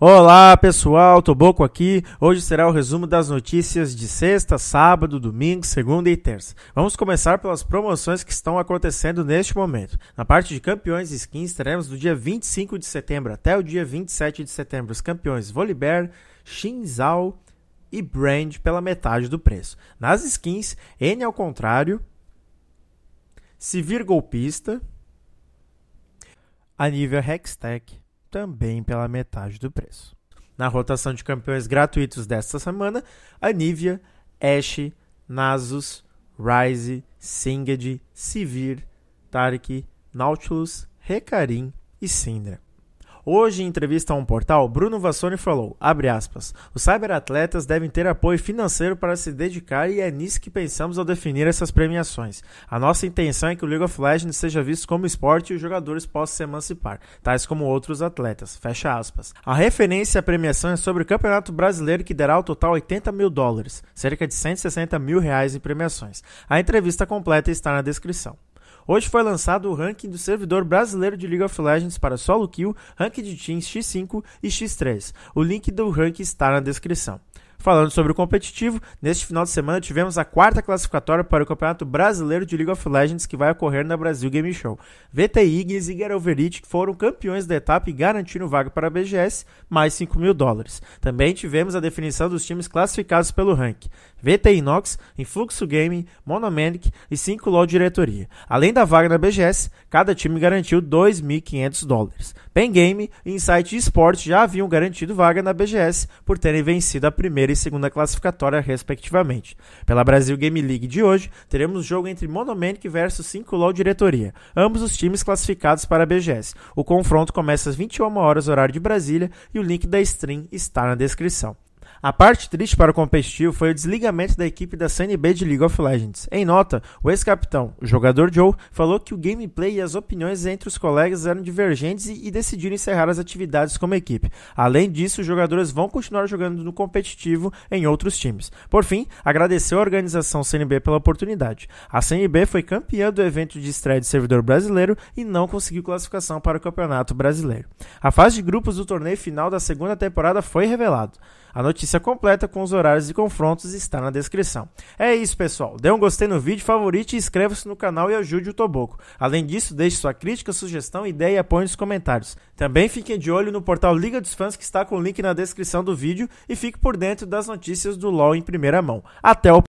Olá pessoal, Toboco aqui. Hoje será o resumo das notícias de sexta, sábado, domingo, segunda e terça. Vamos começar pelas promoções que estão acontecendo neste momento. Na parte de campeões e skins, teremos do dia 25 de setembro até o dia 27 de setembro os campeões Volibear, Shinzal e Brand pela metade do preço. Nas skins, N ao contrário, Vir Golpista, Anivia Hextech também pela metade do preço. Na rotação de campeões gratuitos desta semana, a Nivea, Ashe, Nasus, Rise, Singed, Sivir, Tark, Nautilus, Recarim e Syndra. Hoje, em entrevista a um portal, Bruno Vassoni falou, aspas, os cyberatletas devem ter apoio financeiro para se dedicar e é nisso que pensamos ao definir essas premiações. A nossa intenção é que o League of Legends seja visto como esporte e os jogadores possam se emancipar, tais como outros atletas, fecha aspas. A referência à premiação é sobre o Campeonato Brasileiro que derá ao total 80 mil dólares, cerca de 160 mil reais em premiações. A entrevista completa está na descrição. Hoje foi lançado o ranking do servidor brasileiro de League of Legends para solo kill, ranking de teams X5 e X3. O link do ranking está na descrição. Falando sobre o competitivo, neste final de semana tivemos a quarta classificatória para o Campeonato Brasileiro de League of Legends que vai ocorrer na Brasil Game Show. VT Ignis e Garoverite foram campeões da etapa e garantiram vaga para a BGS, mais 5 mil dólares. Também tivemos a definição dos times classificados pelo ranking. VT Inox, Influxo Gaming, Monomanic e 5 LOL Diretoria. Além da vaga na BGS, cada time garantiu 2.500 dólares. Pen Game e Insight Esports já haviam garantido vaga na BGS por terem vencido a primeira primeira e segunda classificatória, respectivamente. Pela Brasil Game League de hoje, teremos jogo entre Monomanic versus 5 LoL Diretoria, ambos os times classificados para a BGS. O confronto começa às 21 horas horário de Brasília e o link da stream está na descrição. A parte triste para o competitivo foi o desligamento da equipe da CNB de League of Legends. Em nota, o ex-capitão, o jogador Joe, falou que o gameplay e as opiniões entre os colegas eram divergentes e decidiram encerrar as atividades como equipe. Além disso, os jogadores vão continuar jogando no competitivo em outros times. Por fim, agradeceu a organização CNB pela oportunidade. A CNB foi campeã do evento de estreia de servidor brasileiro e não conseguiu classificação para o Campeonato Brasileiro. A fase de grupos do torneio final da segunda temporada foi revelado. A notícia notícia completa com os horários de confrontos está na descrição. É isso, pessoal. Dê um gostei no vídeo, favorite e inscreva-se no canal e ajude o Toboco. Além disso, deixe sua crítica, sugestão, ideia e apoio nos comentários. Também fiquem de olho no portal Liga dos Fãs que está com o link na descrição do vídeo e fique por dentro das notícias do LoL em primeira mão. Até o